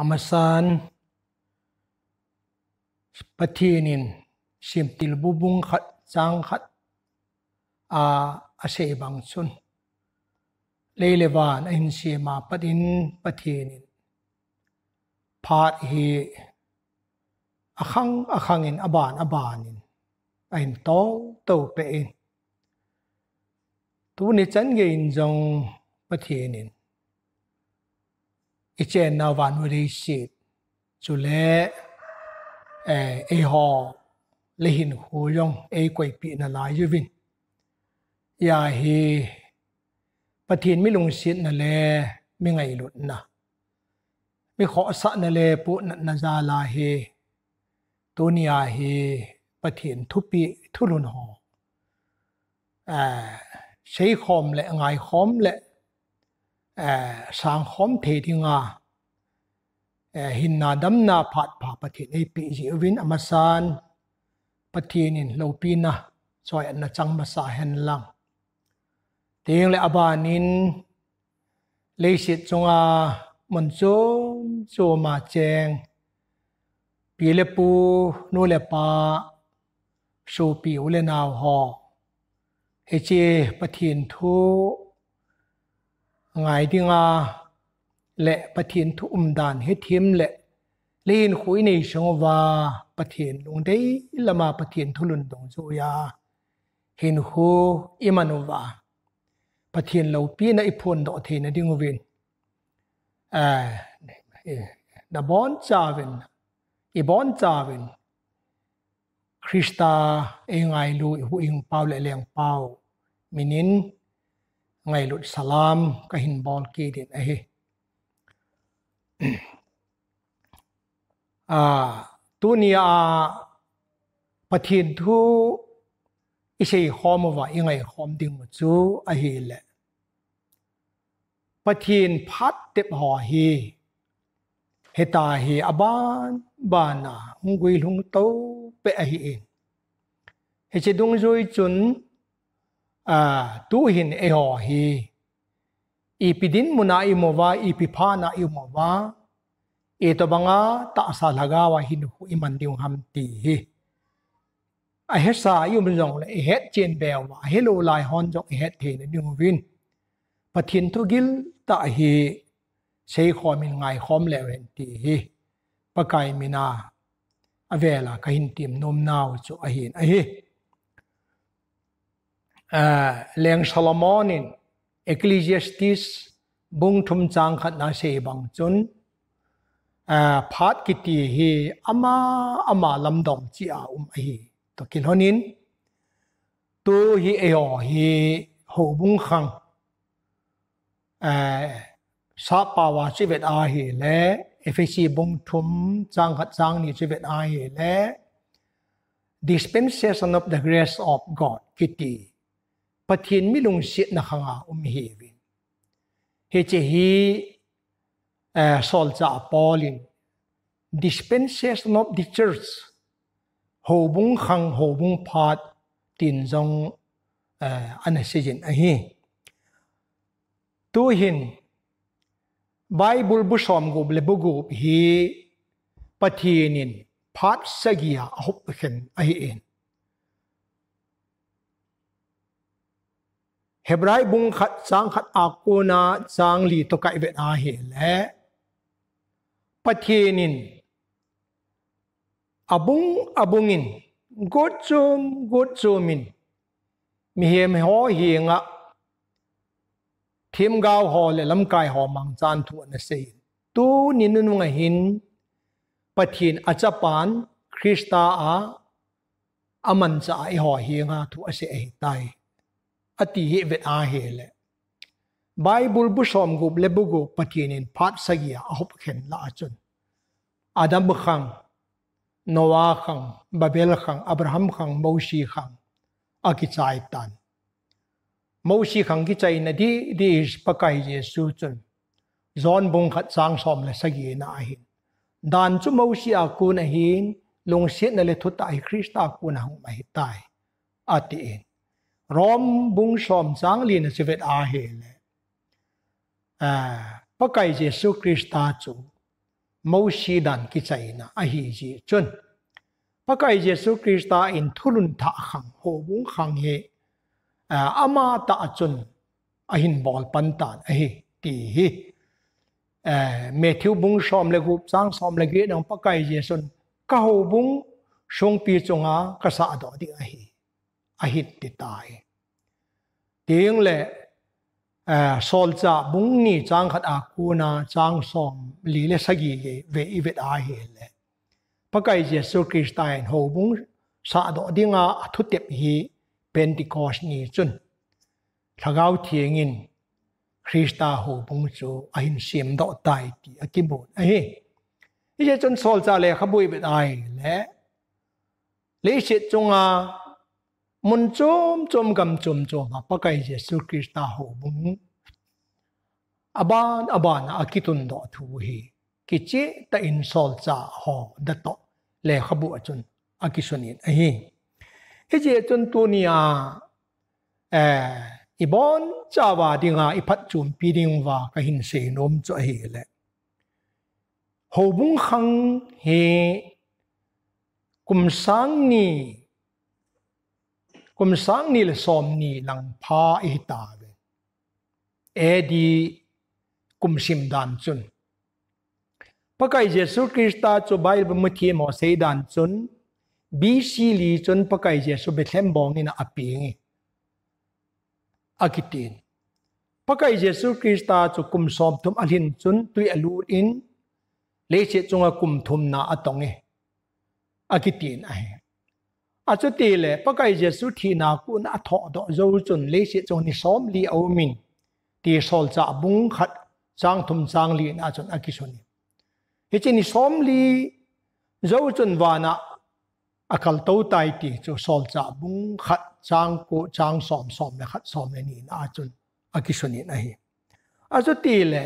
amasan pathinin simtil bubung khat chang khat a ase bang chun leilewan in sema patin pathinin phat hi akhang akhangin aban abanin ain to to pe in tu ni chan ge in jong pathinin iche na va nu ri shi chu le e e ho le hin hu yong e kwai pi na lai yu vin ya hi pathin mi lung sit na le mi ngai lut na mi kho sa na le pu na na za la hi tu ni ya hi pathin thu pi thu lun ho à ใช้คอมและงายคอมและสังคมเทดิงาหินนาดมนาผัดผาปฏะเในปีจิวินอมสานปฏินินโลปีนะซอยอันจังมาสาเห็นลังเตียงและอบานินเลยสิจงอามันโจโจมาแจงปีเลปูนูเลปาสูปิวเลนาวหอเอเจปฏินทุงายดิงาและประเทนทุอุมดานให้เทียมและเลีนคุยในชงวาประเทนลงได้ละมาประเทนทุลุนดงโซยาเห็นหูอิมานุวาประเทนเราปีนไอพนดอเทนนดิงวินเออดับบอนจาวินอีบอนจาวินคริสตาเองไงลูอิหูอิงเปาแลีแรงเปามินิน ngày lụt salam ka hin bol ki din a hi à tu ni a pathin thu isei khom wa ingai khom ding mu chu a hi le pathin phat tep ho hi heta hi aban bana ngui lung to pe a hi in he che dung zoi chun tu hin e ho hi ipidin muna imowa ipipa na imowa ito banga ta sa lagawa hinu iman diung hamti hi a he sa yum jong le he chen bew wa he lo lai hon jong he the ne niu win pathin thu gil ta hi sei kho min ngai khom le ren ti hi pakai mina avela ka hin tim nom nau chu a hin a hi เลงซาลมอนินเอกลิเจสติสบุงทุมจังขัดนาเสบังจุนพาดกิติเฮอามาอามาลำดองจีอาอุมเฮตกินหนินตัวฮีเอโอฮีโฮบุงขังสาปาวาชีเวตอาเฮและเอเฟซีบุงทุมจังขัดจังนี่ชีเวตอาเฮและ dispensation of the grace of God กิติปทินมิลงเสียนะขงาอุมเฮวินเฮจจฮีเอ่อสอลจาปอลิน dispensation of the church หบุงขังหูบุงพาดตินจงเอ่ออันเสียนอฮีตัวหินไบบิลบุษมกุบเลบุกุบฮีปทินินพาดเสียาหุบเข็นอฮีเองเฮบรายบุงขัดสังขัดอากูนาสังลีตกไอเวนอาเฮและปะเทนินอบุงอบุงินกุดซมกุดซมินมีเฮมหอเฮยงะทีมกาวหอและลำกายหอมังจานทวนเสียตูนินุนงหินปะเทนอาจปานคริสตาอาอมันจะไอหอเฮยงะทุกเสียตายอติเยเวอาเฮเลไบเบิลบุชอมกุบเลบุกุปะเีนินพัดสกียอบเข็นละจุนอาดัมขังนวาขังบาเบลขังอับราฮัมขังมูชีขังอากิจายตันมูชีขังกิจายนดีดีสปกายเยซูจุนจอนบุงขัดสังสอมเลสกียนาหินดานจุมูชีอากูนหินลงเสียนเลทุตไอคริสตากูนหงไม่ตายอาติเองรอมบุงชอมสังลีนสิเวตอาเฮเลปกไกเจสุคริสตาจูมูชีดันกิจัยนะอะฮีจีจุนปกไกเจสุคริสตาอินทุลุนทะขังโหบุงขังเฮอามาตาจุนอะหินบอลปันตานอะฮีตีฮีเมทิวบุงชอมเลกุสังสอมเลกิดองปกไกเจสุนกะาหบุงชงปีจงอากะสะดอดิอะฮีอาหิตติตายทียงเลยสอลจาบุงนี่จังขัดอากูนาจังสมลีเลสกีเเวอิเวตอาเฮเลยปะกายเยซูคริสต์ไตน์โฮบุงสาดอดิงาทุติบฮีเป็นติคอสนี่จุนถ้าเราที่ยงินคริสตาโฮบุงจูอาหินเสียมดอกตายทีอากิบุนเอ้ที่จะจนสอลจาเลยขบุยเวตอาเลฮเลลิช็ตจงอา mun chôm chôm gam chom chom ha pakai Jesu Krista ho bung aban aban akitun do thu hi kichi ta in sol cha ho da to le khabu achun akisunin ahi he je chun tu nia eh ibon cha wa dinga iphat chun pi ding wa ka hin se nom cho hi le ho bung khang he kum sáng ni kum sang ni le som ni lang pha i ta ve e di kum sim dan chun pakai jesu krista chu bible mu thi mo sei dan chun bc li chun pakai jesu bethlem bong in a pi ngi akitin pakai jesu krista chu kum som thum alin chun tui alu in le che chunga kum thum na atong e akitin a he อาจุตีเลยปกายเยซูทีนากุนออดอกจจนเลสิจงนิสอมลีเอามินตีสอลจกบุงขัดจางทุมจางลีนอาจจนอักิสุนีฮิจนิสอมลีจูจนวานะอาการตัวตายตีจูสอลจกบุงขัดจางกูจางสอมสอมลยขัดสอมเลนีนอาจจนอักิสุนีนะฮีอาจุตีเลย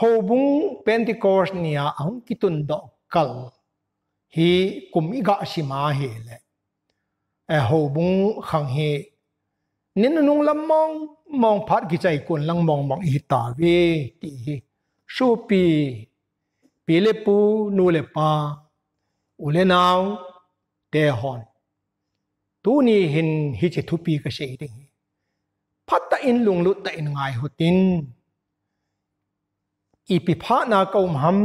ฮบุงเป็นติ่ก่อสเนียอังกิตุนดอกกัลฮีกุมอีกาชิมาเฮเลเอฮบุงขังเฮนินนุงลำมองมองพัดกิใจกุนลังมองมองอีตาเวตีชูปีปีเลปูนูเลปาอุเลนาวเดฮอนตูนี้เห็นฮิจิทุปีกเสดิงพัตตอินลุงลุตตอินไงหุตินอีปิพานาเกามหม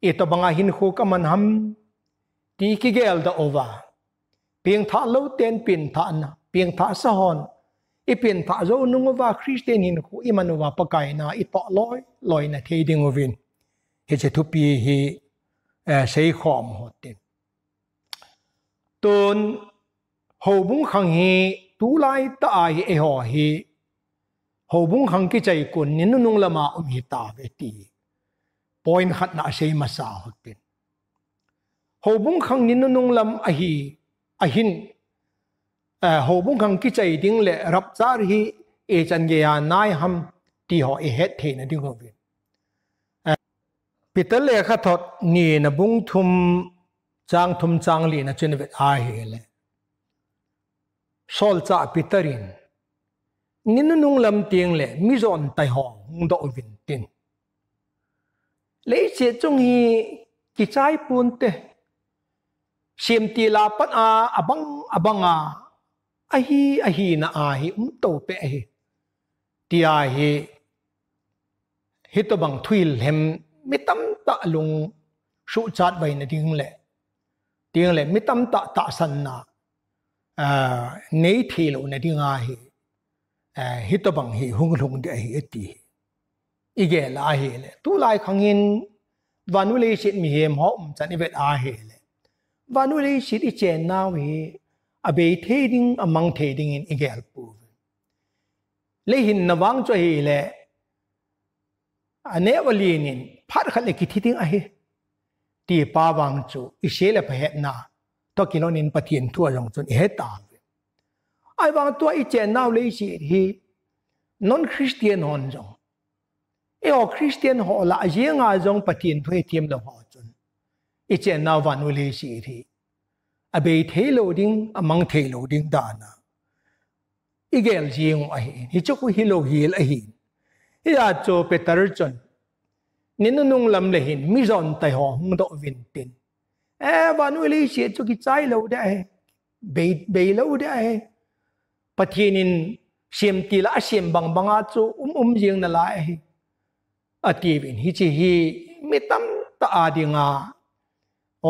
ito mga hinhuk aman ham, ti kigel da ova. Piyang ta lo ten pin ta na, piyang ta sa hon, ipin ta zo nung ova Christian hinhu iman ova pagkay na ito loy, loy na te ding ovin. Hi se tu pi hi say khom hotin. Tôn hầu bung khang hi tú lai ta ai e ho hi hầu bung khang ki chay kun ninu nung lama um hi ta ve ti. ปอยนขัดนาเชมาสาหกเป็นหบุงขังนินนุงลำอะหีอะหินเอบุงขังกิจใจดิ้งเละรับจารีเอจันเกยานายหำตีหอเอเฮเทนดิ้งหกเป็นเอปิดตาเลขัดทอดนี่นะบุงทุมจางทุมจางลีนะจินเวทอาเฮเลยสอลจ่าปิดตาเรนนินนุงลำเตียงเลมิจอนไตหองดอวิน lấy xe chung hi kỳ trái buồn tê xem tì là bắt à à băng à băng à à hi à hi na à hi um tàu bê à hi tì à hi hi tô bằng thui lem mi tâm tạ lùng sụ chat vậy nè tiếng lệ tiếng lệ mi tâm tạ tạ sân na à nấy thì lộ nè tiếng à hi à hi tô bằng hi hung lùng để hi e tì อีเกลอาเฮเลตุลายขังเงินวานวลีชิดมีเหมหอมจันอเวทอาเฮเลวานวลีชิดอีเจนนาวีอเบยเทดิงอมังเทดิงอินอีเกลปูเลหินนวังจวีเลอันเนวลีนินพัดขันเลกิทิดิงอาเฮตีป้าวังจูอิเชลเพหนาตัวกินลนินปิเอีนทัวรงจนเฮตามไอวังตัวอีเจนนาวเลชิตฮีนนคริสเตียนฮอนจง e o Christian ho la jenga jong patin thuê tiêm lo ho chun i chen na van uli si thi a à, be the lo ding amang à, the lo ding dana i gel jing a hi hi chu hi lo hil a hi hi a cho peter chun nin nung lam le hin mi zon tai ho hung do vin tin e van uli si chu ki chai lo da he be be lo da he in siam ti la siam bang bang banga chu um um jing na la he อตีบินฮิชิฮีมิตั้มตาดีงาโอ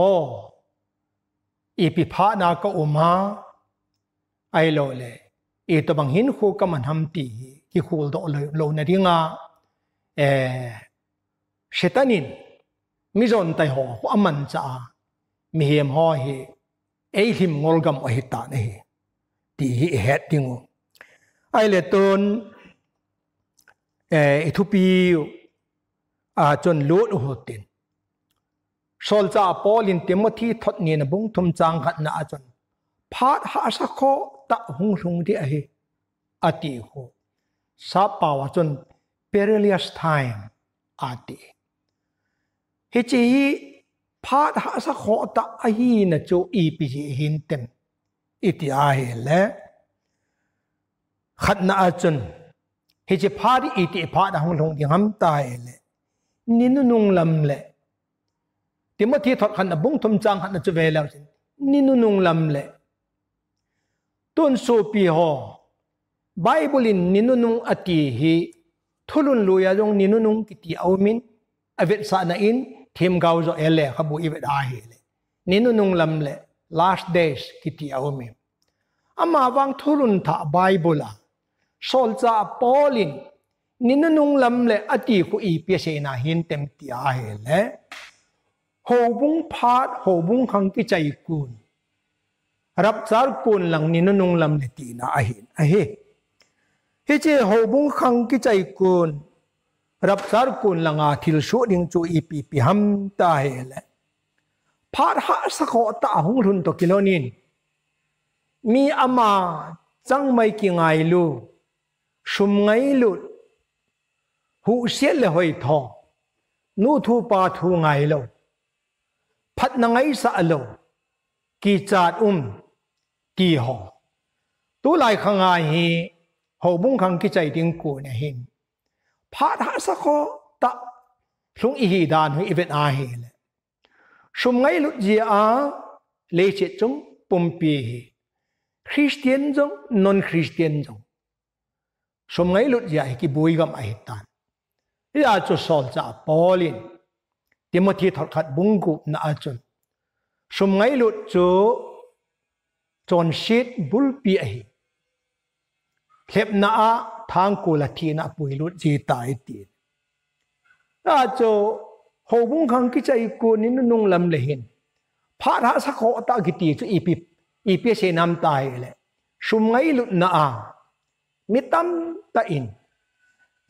อีปิพานาก็อุมาไอโลเลเอตัวบังหินคูกมันทำตีกิคูลโดเลโลนดิงาเอเชตานินมิจอนใจหัวอมันจ้ามีเหมหอเหี้ยเอ้หิมงลกมอหิตานี่ยตีเหฮดดิ่งอไอเลตุนเออทุปีอาจนลุดหัวตินโซลจาอพอลินเตมที่ทดเนียนบุ้งทุมจังขัดนาจนพาดหาสักโคตะหงสุงที่อทิอติโคซาปาวจนเปริเลียสไทม์อาติฮิจีพาดหาสักโคตะอหินจูอีพีหินเต็มอิติอาเฮเละขัดนาจนฮิจีพาดอีติพาดหงสุงที่หมตายเล ninu nung lam le Timothy thot khan abung thum chang han chu ve la chin ninu nung lam le tun so pi ho bible in e ninu nung ati hi thulun luya jong ninu nung ki ti awmin avet sa na in them gau zo ele khabu ivet a hi le ninu nung lam le last days ki ti awmi ama wang thulun tha bible a sol cha polin นินนุงลำเลอติคุอีเปียเชนาเห็นเต็มตีอาเอเลหฮบุงพาดหฮบุงขังกิจใจกูนรับสารกูนหลังนินนุงลำเลตีนาเห็นเฮเฮเจหฮบุงขังกิจใจกูนรับสารกูนหลังอาทิลชูดิงจูอีปีปีหัมตาเอเลพาดหาสะโคตาหงรุนตกิโลนินมีอามาจังไม่กี่ไงลูชุมไงลูดหูเสียเลยหอยทองนูทูปาทูไงเลวพัดนังไงสะเลวกีจาดอุ้มกีหอตัวลายขงายฮีหอบุ้งขังกิใจดิ้งกูเนี่ยเห็นพระทัศโคตะลุงอีฮีดานหุอีเวนอาเฮเลยสมไงลุจีอาเลเจจงปุ่มปีฮีคริสเตียนจงนนคริสเตียนจงสมไงลุจีอาฮีกิบุยกำไอตันอีอาจุสอนจากปอลินติมทีถอดขัดบุงกุนอาจุนสมัยลุจโจนชิดบุลปีเอเล็บนาทางกุลทีนาปุยลุจีตายตีอาจะหูบุงขังกิจใจกูนินนุงลำเลหินพระราสโคตากิตีจูอีปีอีปีเสน้ำตายเลยสมัยลุนามิตัมตาอิน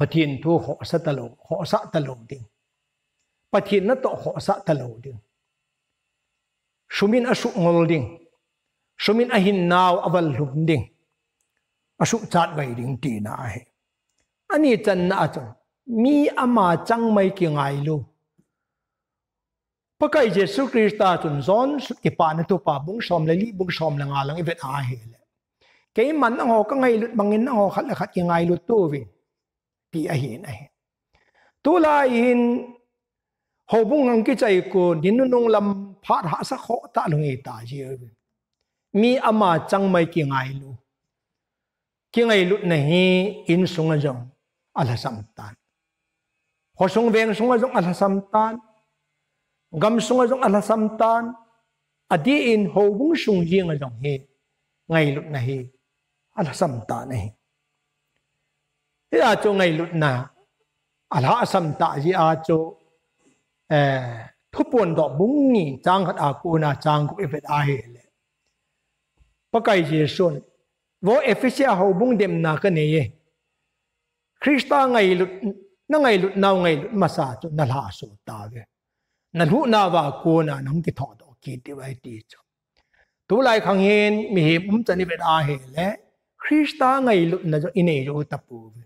ปทินทูหอสตะโลหอสะตะโลดิงปทินนโตหอสะตะโลดิงชุมินอสุงลดิงชุมินอหินนาวอวัลลุมดิงอสุจัดไว้ดิงตีนาเฮอันนี้จันนาจะงมีอามาจังไม่กี่ไงลูปกายเยซูคริสต์ตุนซอนสุดกิปานตัวป่าบุงชอมเลลีบุงชอมลงาลังอีเวทอาเฮเลแกมันนั่งหอกไงลุดบางเงินงหอขัดละขัดยังไงลุดตัววิ่ง pi a hin a hin tu la in ho bung ang ki chai ko ninu nong lam phat ha sa kho ta lu ngi ta ji mi ama chang mai ki ngai lu ki ngai lu na hi in sunga jong ala sam tan ho sung veng sunga jong ala sam tan gam sunga jong ala sam tan adi in ho bung sung ji nga jong hi ngai lu na hi ala sam tan hi ที่อาจงไงลุดนาอาลาสัมตาจีอาจเอ่ทุปนดอกบุ้งนี่จางขัดอากูนาจางกุเอฟเอไอเลยปะติเยซุนว่าเอฟเซียเขาบุ้งเดมนากเนี่ยคริสต์ไงลุดนั่งไงลุดนาวไงลุดมาสาจุนั่นลาสุตาเวนั่นหูนาวากูนาน้องกิ่อดอกกีดีไว้ดีจ้ะตัวลายขังเห็นมีเหตุมลจะนิเวศอาเหตุและคริสต์ไงลุดนั่นจะอินเอโยตะปูเว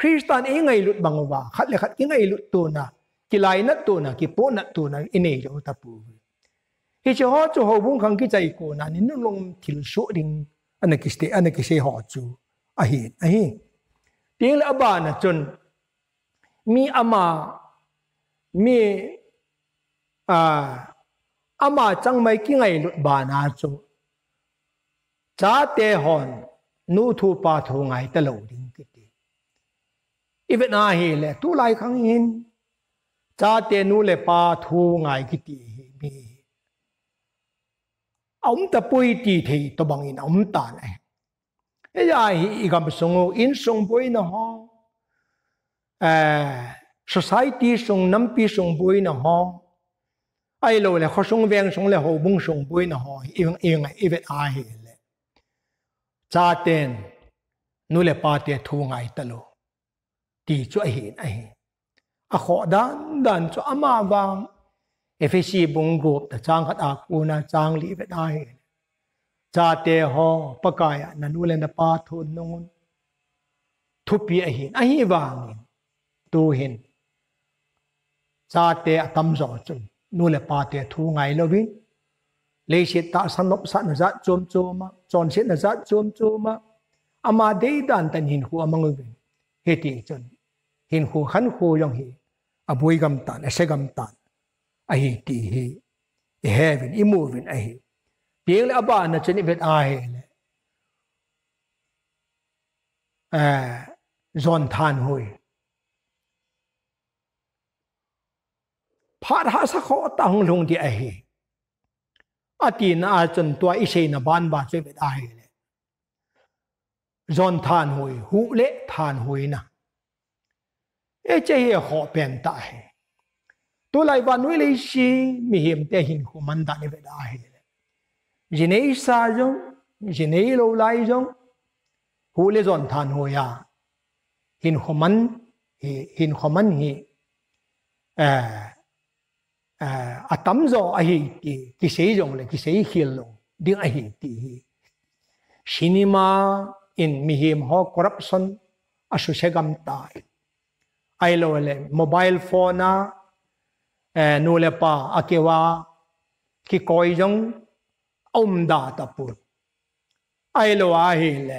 Kristan ngày lụt lut bangwa khát lệ khát, ki ngày lụt tu na ki lai na tu na ki po na tu na ine jo ta pu khi cho ho cho ho bung khăn ki chạy cô, na ni nu long thil so ding an ki anh ấy ki se ho chu a hi a hi tiếng là ba na chun mi ama mi à ama chẳng mấy ki ngai lut ba na chu cha te hòn nu thu pa thu ngai ta lo đình. อีเวนาเฮเลตูไลขังอินจาเตนูเลปาทู่ไงกิติมีอุมตะปุยตีเทตบังอินอุมตาเลเอยาฮีอีกัมสงอินส่งปุยนะฮะเออสสัยตีส่งน้ำปีส่งปุยนะฮองไอโลเลขสงเวียงสงเลหอบุงสงปุยนะฮะอีวังอีวังอีเวนาเฮเลจาเตนนูเลปาเตทู่ไงตลอด ti chu a hin a hin a à, kho dan dan chu ama wang FAC bung group ta chang hat a ku na chang li ve dai cha te ho pakaya na nu len da pa thu nun thu pi a hin a vàng wang tu hin cha te atam zo chun nu le pa te thu ngai lo vin lấy xe ta san nộp sẵn ra chôm chôm mà chọn xe ra chôm chôm mà ama dei dan tan hin hu amang hết heti chân. หินหูขันหูยังหีอบุยกำตันเอเซกำตันไอฮีตีฮีเฮวินอิมูวินไอฮีเพียงเลยอบ้านนะชนิดเป็นไอเลยเออจอนทานหุยพาระทัศขอตั้งลงที่ไอฮีอาตีนอาจนตัวอิเชนบานบานช่วยเป็นไอเลยจอนทานหุยหูเละทานหุยนะ ece ye ho pen ta he to lai ba nui le shi mi hem te hin khu man da ni da he jine sa jo jine lo lai jo hu le zon than ho ya hin khu man hi hin khu man hi a a tam zo a hi ti ti sei jong le ti sei khil lo ding a hi ti hi cinema in mi hem ho corruption asu se gam tai ไอ้โลเลมโมบายโฟนนะเอ่อนูเลปะอากว่าคิคอยจงอุมดาตปุรไอ้โลอาเฮเล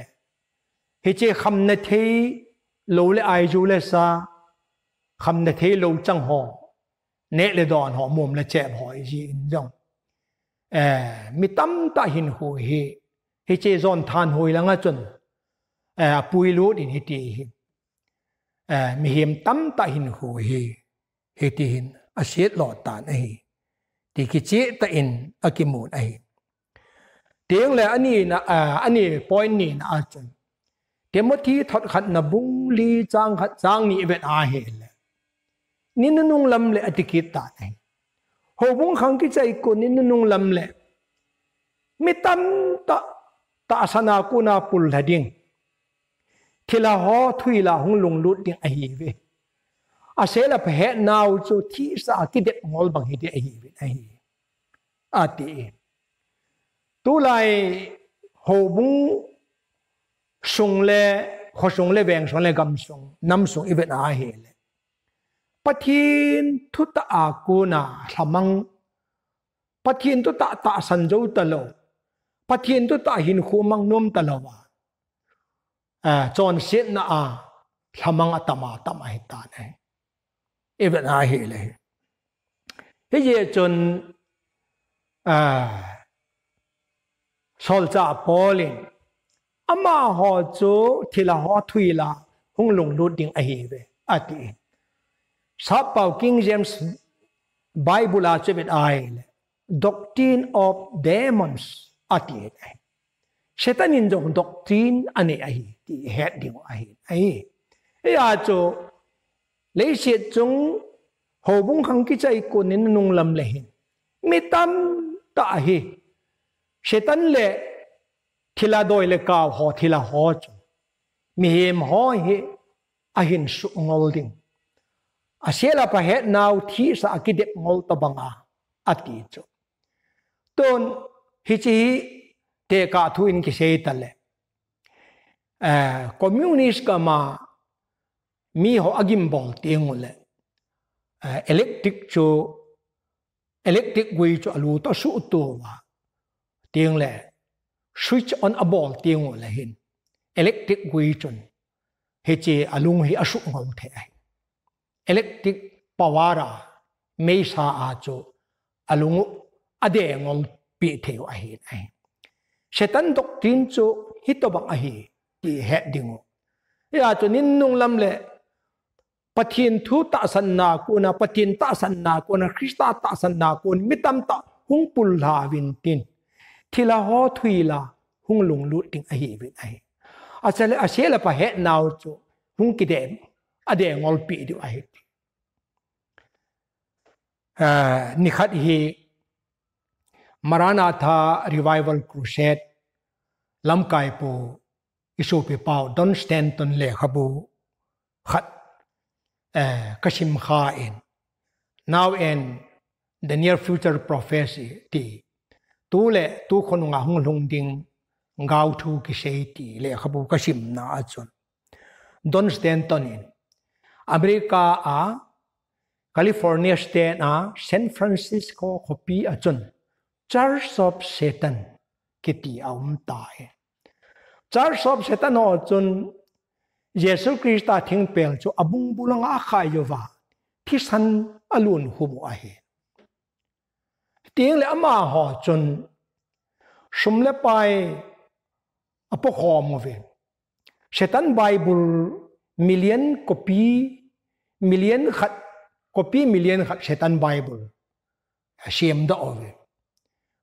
เฮจิคำนาทีโลเลไอจูเลซาคำนาทีโลจังหอเนะเลดอนหอมุมเละเจ็บหอยจีนจงเอ่อมีตั้มตาหินหูเฮเฮจิจอนทานหูยลังจนเอ่อปุยลูดินเฮตีหินเออมีเฮมตั้มตาหินหูเฮเหติหินอาเชียหลอดตานไอที่กิจเจตอินอากิมูนไอเตียงเลยอันนี้นะเอออันนี้ปอยนี่นะอาจารย์เดี๋ยวมที่ทอดขัดนะบุงลีจางขัดจางนี่เวทอาเหลนี่นนุ่งลำเลยอติกิตาไอหัวบุงขังกิจใจกูนี่นนุ่งลำเลยไม่ตั้มตาตาสนากูนาปุลหดิ่งทีละหอทุยละหงลงลุดเนี่ยไอ้เวอาเสละเพะนาวจูที่สาคิเด็กงอลบังเฮเดไอ้เวไอ้อาตีตัวไลโหบุงสงเลขสงเลแบงสงเลกำสงนำสงอีเวนอาเฮเลปะทินทุตอากูนาสมังปะทินทุตตาสันโจตโลปะทินทุตตาหินคูมังนุมตโลวา à chọn xin na à tâm atama tâm hi ta này even a hi le thế gì chọn à sol cha polin ama họ chú thì là họ thui là hung lùng lút ding a hi về a à, ti sắp bảo King James Bible a chép ai doctrine of demons a à, này shetanin dong dok tin ane ahi ti het ding ahi ai e a cho le she chung ho bung khang ki chai ko nin nung lam le hin mi tam ta ahi shetan le thila doi le ka ho thila ho chu mi hem ho he ahin su ngol ding a shela pa het now thi sa akidep ngol ta banga ati cho ton hi chi te ka thu in ki sei tale e, communist ka ma mi ho agim bol te ngule e, electric cho electric way cho alu to su tu wa tiếng le switch on a ball tiếng ngule hin electric way chun he chi alung hi asu ngol the electric power a me sa a chu alung ade ngol pi theo a hin ai setan dok tinchu hitobak ahi ki he dingo ya chunin lam le pathin thu ta san na kuna pathin ta san na kuna khrista ta san na kun mitam ta hungpul la win tin thila ho thuila hunglung lu ting ahi bi ai achale achela pa he nau chu hung ki de a de ngol pi du ahi ha nikhat hi Maranatha Revival Crusade, Lam Kai Po, Isu Pipao, Don Stanton Le Khabu, Khat, eh, Kasim Kha In. Now in the near future prophecy, Ti, Tu Le, Tu Khun Nga Hung Lung Ding, Ngao Thu Kisei Ti, Le Khabu Kasim Na Achun. Don Stanton In. America A, California State na San Francisco Kopi Achun. Church of Satan cái tỷ ông tại Church of Satan họ chun Jesus Christ thỉnh bèn cho abung bulang a khai yo va thi san alun hum a he tiếng lẽ mà họ chun sum lẽ pai apo kho mo ve Satan Bible million copy million khat copy million khat Satan Bible shame đó về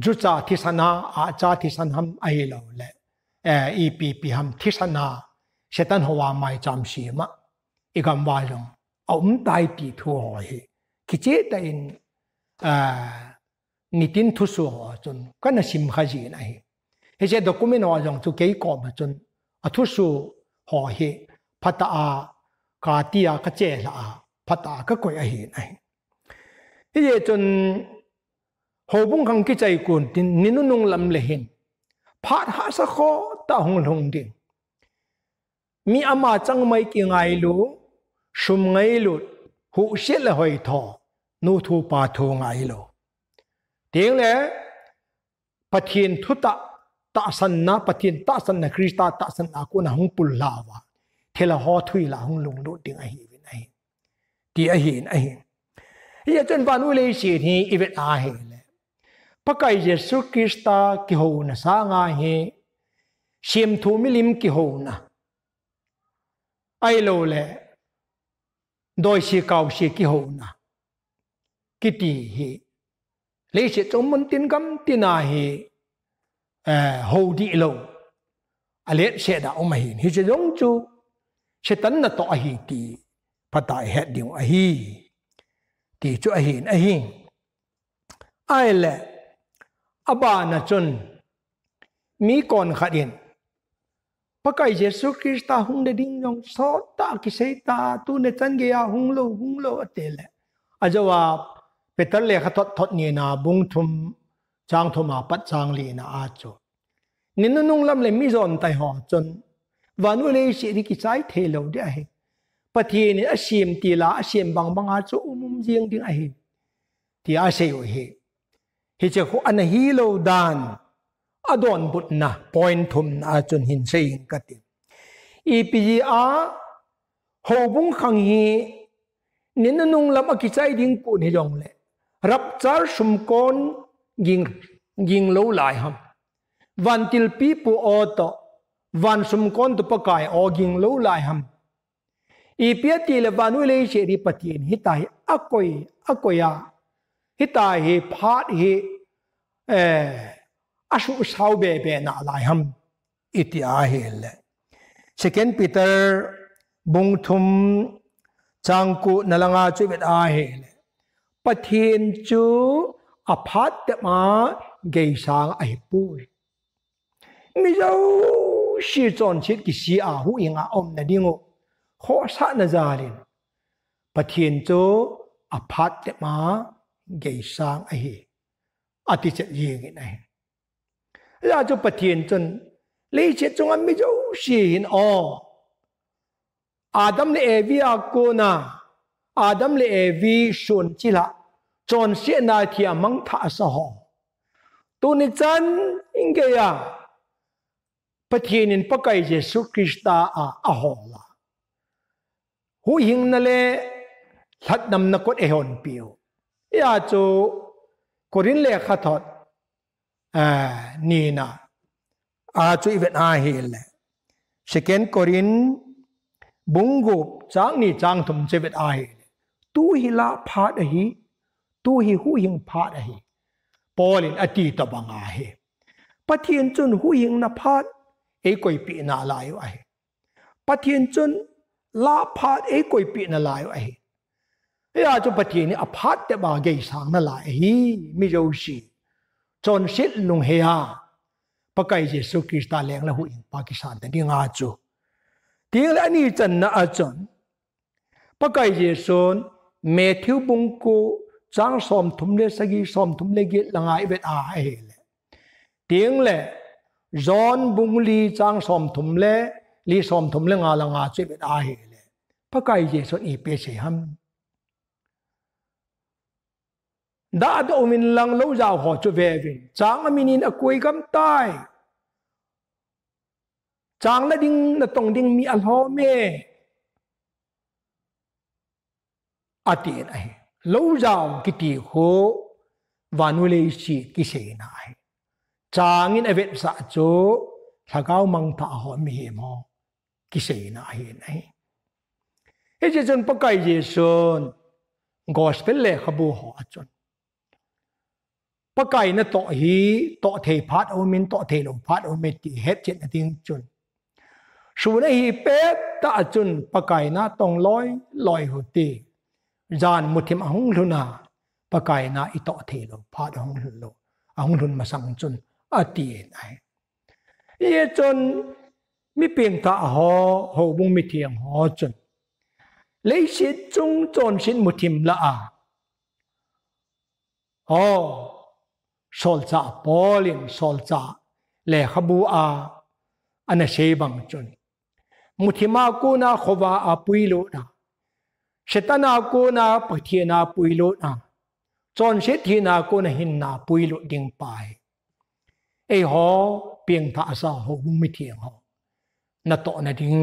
chú cha thi san na à cha thi san ham ai lo lệ e pi pi ham thi san na sẽ tan hoa mai chăm sĩ mà ý cảm vài rằng ông đại tỷ thu hồi khi chế tại in à ni tin thu số họ chun cái là sim khai gì này hết chế document họ rằng chú cái cọ mà chun à thu số họ hi phát à cả tia cả chế là phát à cái quậy này hết chế chun หบุงขังกิจใจกูดินนินุนงลำเลหินพาดหาสข้อตาหงลงดิมีอามาจังไม่กี่ไงลูชุมไงลูหูเชิดลหอยทอนูทูปาทูไงลูเดี๋ยงแล้วปฏิญทุตะตาสันนะปฏินตาสันนะคริสตาตาสันนากูนะหงปุลลาวะเทลหอทุยลาหงลงดูดิ่งไอหินไอหินที่ไอหินไอหินยังจนวันวุ่เลยสียทีอีเวตอาเหน pakai Yesu Krista ki ho na sa nga hi siam thu milim ki ho na ai lo le doi si kau si ki ho na ki ti hi le si chong mun tin gam tin na hi e, ho di lo ale se da om hi hi se jong chu se tan na to hi ti patai het ding a hi ti chu a hin a hi ai le aba abana chun mi kon khadin pakai jesu krista hung de ding yong so ta ki sei ta tu ne chan ge ya hung lo hung lo atele ajawa peter le khatot thot ni na bung thum chang thum thoma pat chang li na a chu ninu nung lam le mi zon tai ho chon vanu le si ri ki chai the lo de a he pathian a siam ti la a siam bang bang a um um jiang ding a he ti a sei o he เิจาคอันฮีโลดานอดอนบุตรนะพอยทุมอาจุนหินเซิงกติอีพีอาหอบุงขังฮีนินนุงลำอกิใจดิ้งปุ่นฮิจงเลยรับจารสมกอนยิงยิงโลไลฮัมวันติลปีปูออตวันสมกอนตุปกายออยิงโลไลฮัมอีพีตีเลวานุเลเชริปตีนหิตายอโกยอโกยาหิตายฮิพาดเฮ asu sau be be na lai ham iti a hel second peter bung thum changku nalanga chu bet a hel pathin chu aphat te ma ge sang ai pu mi zo shi zon chit ki si a hu inga om na dingo kho sa na zalin pathin chu aphat te ma ge sang ai hel อติเย啊，的确จจ呢。那就不天真，那จ中啊没有些จงออาดัมเลเอวีอากูนะอาดัมเลเอวีชวนจิละจนเสียนาทีมังทาสหองตัวนี้จันอิงเกียปิเสธยนปกไกเยซูคริสต์อาอาหองละหูหิงนั่นเลยทัดนำนักกฎเอฮอนเปียวอยาจูกรินเลขาทอดอานี่นะอาจุอีเวนอาเฮลเลยเช่กนกรินบุงกบจางนี่จางถุมเจเวนอาเฮลตู้ฮิลาพาดเฮตู้ฮิหูหิงพาดเฮปอลินอตีตบังอาเฮปะเทียนจุนหูหิงนพาดเอกอยปีนาลายวะเฮปะเทียนจุนลาพาดเอกอยปีนาลายวะเฮเอ้าจุปฏินี่อภัตแต่บางเกสังนั่นแหละฮีมิจูชิจนสิ้นลงเฮียปกายเยซูคริสต์ตเลงละหุอินปากิสานแต่ดีงาจูทีงละนี่จันนะอาจนปกายเยซูเมทิวบุงกูจังสมทุมเลสกีสมทุมเลกิลังไอเวทอาเฮเลทีงละยอนบุงลีจังสมทุมเลลีสมทุมเลงาลัอาจิเวทอาเฮเลปกายเยซูอีเปเชฮัม đã đậu mình lăng lâu giàu họ cho về về chẳng mình in ở quê gắm tai chẳng là đinh là tổng đinh mi ăn ho mê à tiền ấy lâu giàu cái tỷ khô và nuôi lấy chỉ cái gì này chẳng in ở vẹn xã dạ chỗ thà cao mang thả họ mi hiểm họ cái gì này hiện ấy hết giờ chân bắc cái gì sơn gospel lệ khắp bộ họ chân ปะไก่นตอหีตอเทพัดโอมินตอเทลพัดโอเมติเฮ็ดเจนาทจุนสูนหีเป็ะตาจุนปะไก่นาตองลอยลอยหัวตีจานมุทิมอหงลุนาปะไก่นาอิตอเทลพัดอหงลุนโลอหงลุนมาสังจุนอตีไอเยจนมิเปียงตาหอหอบุงมิเทียงหอจุนเลยชิดจุงจนชิดมุทิมละอาอ๋อสอลจาปอลิงสอลจาแลขบูอาอันเชบังจนมุทิมากูนาขวาอาปุยโลนาเชตนากูนาปะเทนาปุยโลนาจนเชทีนากูนาหินนาปุยโลดิงไปเอหอเปียงทาสาหูม่เทงหอนาตอนาดิง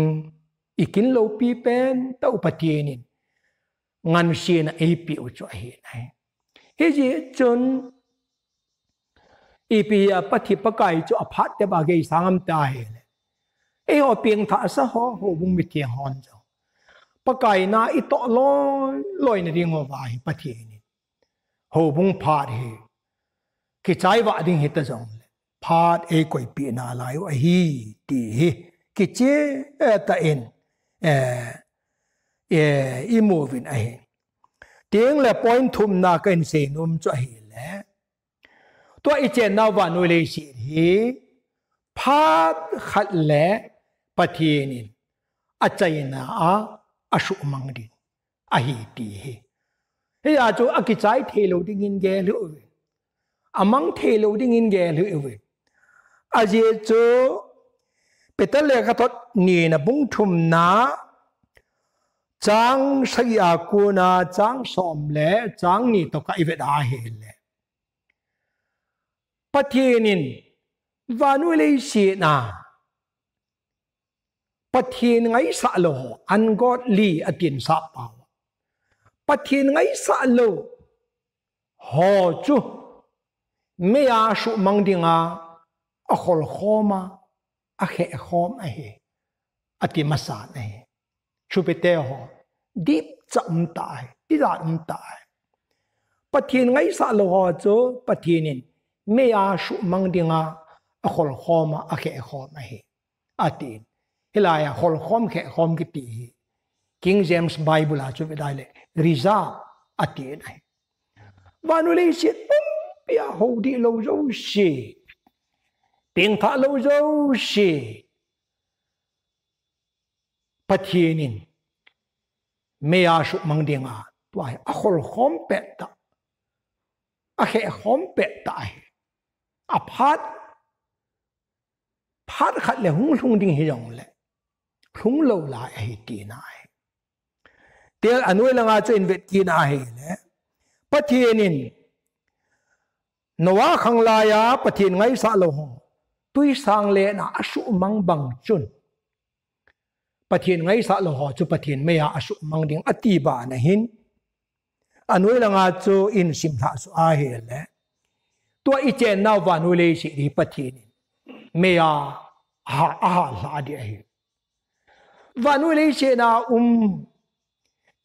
อีกินโลปีเปนตอุปเทนิงนเชเอปิจ ipi a uh, pathi pakai chu a phat te ba ge sangam ta he le e tha sa ho ho bung mi thia hon jo pakai na i to lo loi na ringo ba hi pathi ho bung phat he ki chai wa ding he ta jong le phat e koi na lai wa hi ti he ki che e, ta en e e i movin a tiếng là point thum na cái sen um cho hi ตัวอีเจนนาวานุเลชิทีพาดขัดแหลปะเทียนินอาจายนาอาอชุมังดินอาฮีตีเฮเฮียอาจูอากิจายเทโลดิงินแกลรือเวอามังเทโลดิงินแกลรือเวอาเจจูเปตเลกตดนี่นะบุ้งทุมนาจังสยากูนาจังสอมแหลจังนี่ตกไอเวดาเฮลและปะเทนินวานุเลยสีนาปะเนไงสะโลอันก็ลีอตินสะเปาปะเนไงสะโลฮอจุเมียาชุมังดิงาอคอลคอมาอเขคอมไออติมาสานเอชูเปเตหอดิบจะอุ่นตายดิดาดนตายปะเทนไงสะโลฮอจูปะเทนินม่อาชุมังดิงาขอลขอมาอเขขอมาเหอตีนเฮลายขอลขอมเขขอมกิตีคิงเจมส์ไบเบิลอาชุไปได้เลยริซาอตีนไอวันุลียชิตุ้มปิอาฮูดิลูโจชีปิงทาลูโจชีพัทยยนินเมียสชุมังดิงาตัวไอขอลขอมเป็ดตาอเคขอมเป็ดตาไอ apart part khat le hung lung ding hi jong le hung lo la hi ti na ai tel anoi la nga chen vet ti na ai le pathianin nowa khang la ya pathin ngai sa lo hong tui sang le na asu mang bang chun pathin ngai sa lo ho chu pathin me ya asu mang ding ati ba na hin anoi la nga chu in sim tha su a hi le ตัวอีเจนนาวันุเลสิริปทีนิเมียฮาอาลาดีวันุเลสินาอุม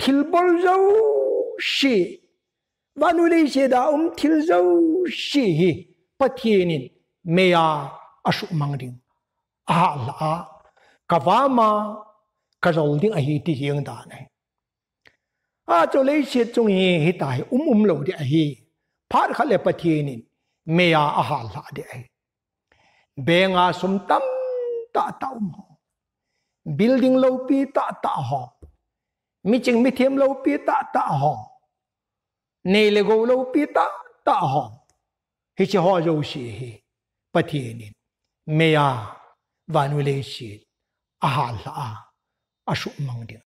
ทิลบอลเจ้าชีวันุเลสินาอุมทิลเจ้าชิปทีนิเมียอสุมังดิงอาลากวามากระจลดิงไอหิติเฮงดานะอาจะเลยสิจงเฮตายอุ้มอุ้มเหล่าดีอหพาดขัดเลปทีนิน mea a ha la de ai benga som tam ta ta mo um building lo pi ta ta ho mi ching mi thiam lo pi ta ta ho nei le go lo pi ta ta ho hi chi ho jo shi hi pathianin e mea vanule shi a ha la a shu mang dia